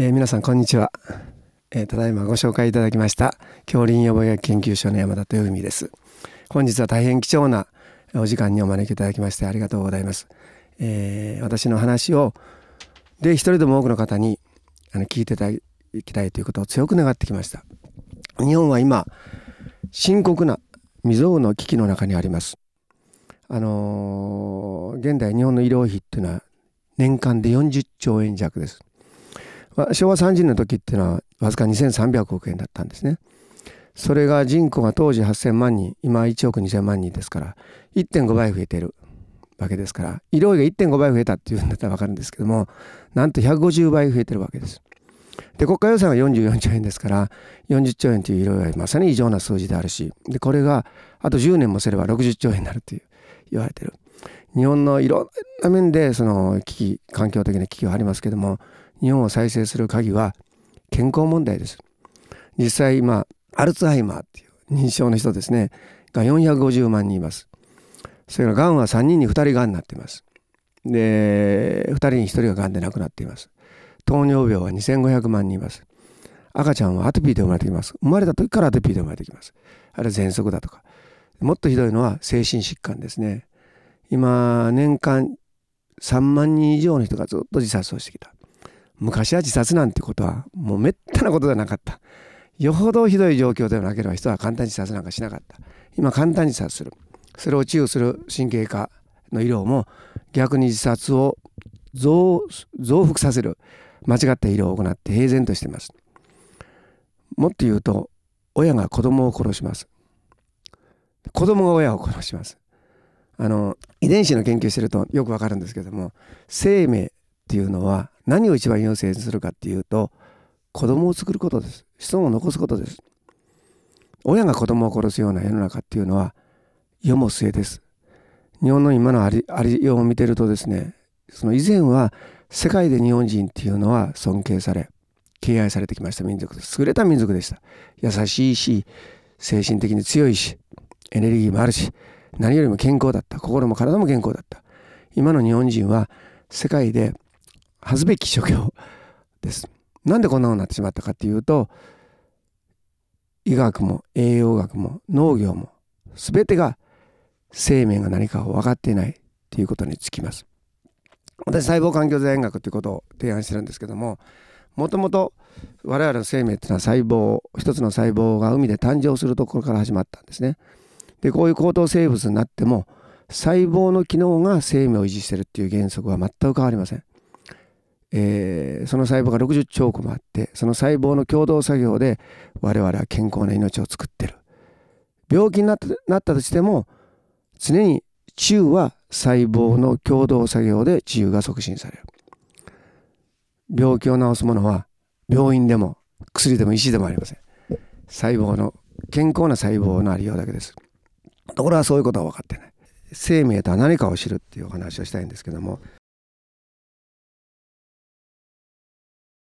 えー、皆さんこんにちは、えー、ただいまご紹介いただきました恐林予防薬研究所の山田豊美です本日は大変貴重なお時間にお招きいただきましてありがとうございます、えー、私の話をで一人でも多くの方にあの聞いていただきたいということを強く願ってきました日本は今深刻な未曾有の危機の中にありますあのー、現代日本の医療費っていうのは年間で40兆円弱です昭和30年の時っていうのはわずか2300億円だったんですね。それが人口が当時8000万人今1億2000万人ですから1.5倍増えてるわけですから医療費が1.5倍増えたっていうんだったら分かるんですけどもなんと150倍増えてるわけです。で国家予算は44兆円ですから40兆円という医療費はまさに異常な数字であるしでこれがあと10年もすれば60兆円になるという言われてる。日本のいろんな面でその危機環境的な危機はありますけども日本を再生する鍵は健康問題です実際今アルツハイマーっていう認知症の人ですねが450万人いますそれからがんは3人に2人がんになっていますで2人に1人ががんで亡くなっています糖尿病は2500万人います赤ちゃんはアトピーで生まれてきます生まれた時からアトピーで生まれてきますあるいは喘息だとかもっとひどいのは精神疾患ですね今、年間3万人以上の人がずっと自殺をしてきた。昔は自殺なんてことは、もうめったなことではなかった。よほどひどい状況ではなければ人は簡単に自殺なんかしなかった。今、簡単に自殺する。それを治癒する神経科の医療も逆に自殺を増幅させる間違った医療を行って平然としています。もっと言うと親が子供を殺します。子供が親を殺します。あの遺伝子の研究してるとよくわかるんですけども生命っていうのは何を一番優先するかっていうと子供を作ることです子孫を残すことです親が子供を殺すような世の中っていうのは世も末です日本の今のありようを見てるとですねその以前は世界で日本人っていうのは尊敬され敬愛されてきました民族です優れた民族でした優しいし精神的に強いしエネルギーもあるし何よりも健康だった心も体も健康だった今の日本人は世界で恥ずべき職業ですなんでこんなことになってしまったかっていうと医学も栄養学も農業も全てが生命が何かを分かっていないということにつきます私細胞環境財学ということを提案してるんですけどももともと我々の生命っていうのは細胞一つの細胞が海で誕生するところから始まったんですね。でこういう高等生物になっても細胞の機能が生命を維持してるっていう原則は全く変わりません。えー、その細胞が60兆個もあってその細胞の共同作業で我々は健康な命を作ってる病気になったなったとしても常に治癒は細胞の共同作業で治癒が促進される病気を治すものは病院でも薬でも医師でもありません細胞の健康な細胞のありようだけです俺はそういうことは分かってない。生命とは何かを知るっていうお話をしたいんですけども